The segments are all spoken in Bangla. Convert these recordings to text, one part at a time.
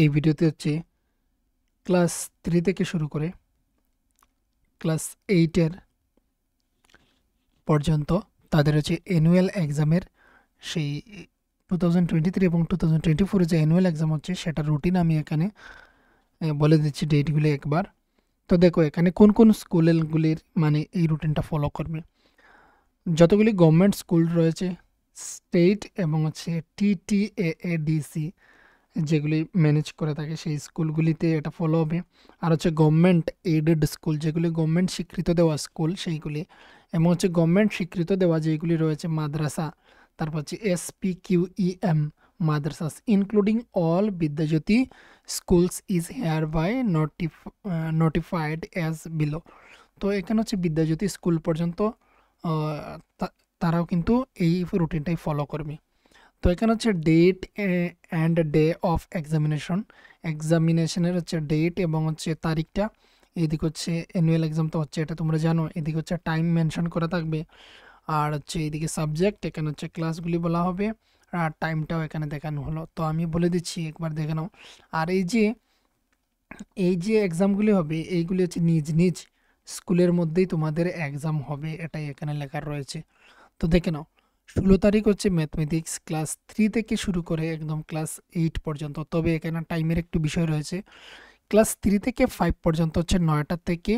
এই ভিডিওতে হচ্ছে ক্লাস থ্রি থেকে শুরু করে ক্লাস এইটের পর্যন্ত তাদের হচ্ছে অ্যানুয়াল এক্সামের সেই টু থাউজেন্ড টোয়েন্টি থ্রি এবং টু থাউজেন্ড টোয়েন্টি ফোরে যে অ্যানুয়াল এক্সাম হচ্ছে সেটা রুটিন আমি এখানে বলে দিচ্ছি ডেটগুলি একবার তো দেখো এখানে কোন কোন স্কুলগুলির মানে এই রুটিনটা ফলো করবে যতগুলি গভর্নমেন্ট স্কুল রয়েছে স্টেট এবং হচ্ছে টিটিএডিসি যেগুলি ম্যানেজ করে থাকে সেই স্কুলগুলিতে এটা ফলো হবে আর হচ্ছে গভর্নমেন্ট এইডেড স্কুল যেগুলি গভর্নমেন্ট স্বীকৃত দেওয়া স্কুল সেইগুলি এবং হচ্ছে গভর্নমেন্ট স্বীকৃত দেওয়া যেগুলি রয়েছে মাদ্রাসা তারপর হচ্ছে S P Q E M madrasas including all Vidyajyoti schools is hereby নোটিফ নোটিফাইড অ্যাজ বিলো তো এখানে হচ্ছে বিদ্যাজ্যোতি স্কুল পর্যন্ত তারাও কিন্তু এই রুটিনটাই ফলো করবে তো এখানে হচ্ছে date and day of examination এক্সামিনেশনের হচ্ছে ডেট এবং হচ্ছে তারিখটা এদিকে হচ্ছে অ্যানুয়াল এক্সাম তো হচ্ছে এটা তোমরা জানো এদিকে হচ্ছে টাইম মেনশন করা থাকবে আর হচ্ছে এদিকে সাবজেক্ট এখানে হচ্ছে ক্লাসগুলি বলা হবে আর টাইমটাও এখানে দেখানো হলো তো আমি বলে দিচ্ছি একবার দেখে নাও আর এই যে এই যে এক্সামগুলি হবে এইগুলি হচ্ছে নিজ নিজ স্কুলের মধ্যেই তোমাদের এক্সাম হবে এটাই এখানে লেখা রয়েছে তো দেখে নাও ষোলো তারিখ হচ্ছে ম্যাথমেটিক্স ক্লাস থ্রি থেকে শুরু করে একদম ক্লাস এইট পর্যন্ত তবে এখানে টাইমের একটু বিষয় রয়েছে ক্লাস থ্রি থেকে ফাইভ পর্যন্ত হচ্ছে নয়টা থেকে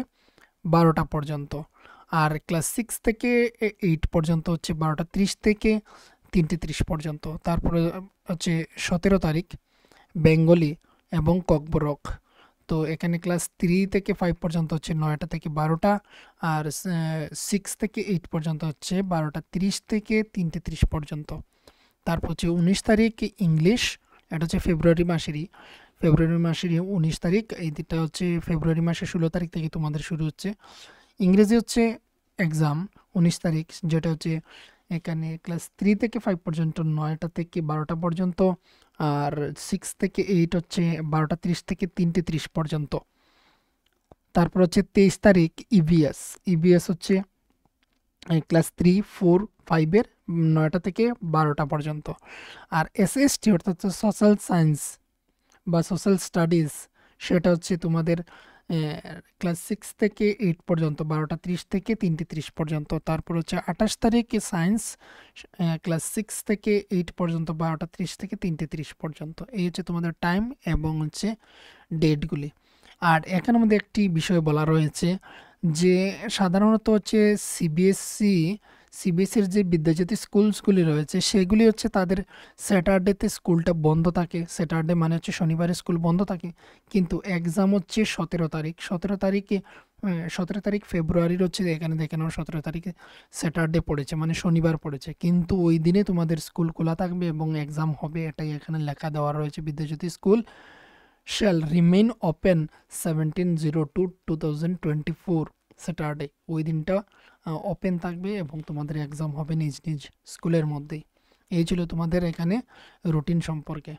বারোটা পর্যন্ত আর ক্লাস সিক্স থেকে এইট পর্যন্ত হচ্ছে বারোটা ত্রিশ থেকে তিনটে ত্রিশ পর্যন্ত তারপরে হচ্ছে সতেরো তারিখ বেঙ্গলি এবং ককবরক তো এখানে ক্লাস থ্রি থেকে ফাইভ পর্যন্ত হচ্ছে নয়টা থেকে বারোটা আর সিক্স থেকে এইট পর্যন্ত হচ্ছে বারোটা তিরিশ থেকে তিনটে তিরিশ পর্যন্ত তারপর হচ্ছে উনিশ তারিখ ইংলিশ এটা হচ্ছে ফেব্রুয়ারি মাসেরই ফেব্রুয়ারি মাসের উনিশ তারিখ এই দিনটা হচ্ছে ফেব্রুয়ারি মাসের ষোলো তারিখ থেকে তোমাদের শুরু হচ্ছে ইংরেজি হচ্ছে এক্সাম উনিশ তারিখ যেটা হচ্ছে এখানে ক্লাস থ্রি থেকে ফাইভ পর্যন্ত নয়টা থেকে বারোটা পর্যন্ত আর সিক্স থেকে এইট হচ্ছে বারোটা ত্রিশ থেকে তিনটে ত্রিশ পর্যন্ত তারপর হচ্ছে তেইশ তারিখ ইবিএস e ইবিএস e হচ্ছে ক্লাস থ্রি ফোর ফাইভের নয়টা থেকে বারোটা পর্যন্ত আর এসএসটি অর্থাৎ সোশ্যাল সায়েন্স বা সোশ্যাল স্টাডিজ সেটা হচ্ছে তোমাদের ক্লাস সিক্স থেকে এইট পর্যন্ত বারোটা ত্রিশ থেকে তিনটে ত্রিশ পর্যন্ত তারপর হচ্ছে আঠাশ তারিখে সায়েন্স ক্লাস সিক্স থেকে এইট পর্যন্ত বারোটা ত্রিশ থেকে তিনটে ত্রিশ পর্যন্ত এই হচ্ছে তোমাদের টাইম এবং হচ্ছে ডেটগুলি আর এখানের মধ্যে একটি বিষয় বলা রয়েছে যে সাধারণত হচ্ছে সিবিএসসি সিবিএসির যে বিদ্যাজ্যোতি স্কুলসগুলি রয়েছে সেগুলি হচ্ছে তাদের স্যাটারডেতে স্কুলটা বন্ধ থাকে স্যাটারডে মানে হচ্ছে শনিবারে স্কুল বন্ধ থাকে কিন্তু এক্সাম হচ্ছে সতেরো তারিখ সতেরো তারিখে সতেরো তারিখ ফেব্রুয়ারির হচ্ছে এখানে দেখে নাও সতেরো তারিখে স্যাটারডে পড়েছে মানে শনিবার পড়েছে কিন্তু ওই দিনে তোমাদের স্কুল খোলা থাকবে এবং এক্সাম হবে এটাই এখানে লেখা দেওয়া রয়েছে Vidyajyoti school shall remain open zero two two thousand twenty four Saturday ওই দিনটা ওপেন থাকবে এবং তোমাদের এক্সাম হবে নিজ নিজ স্কুলের মধ্যেই এই ছিল তোমাদের এখানে রুটিন সম্পর্কে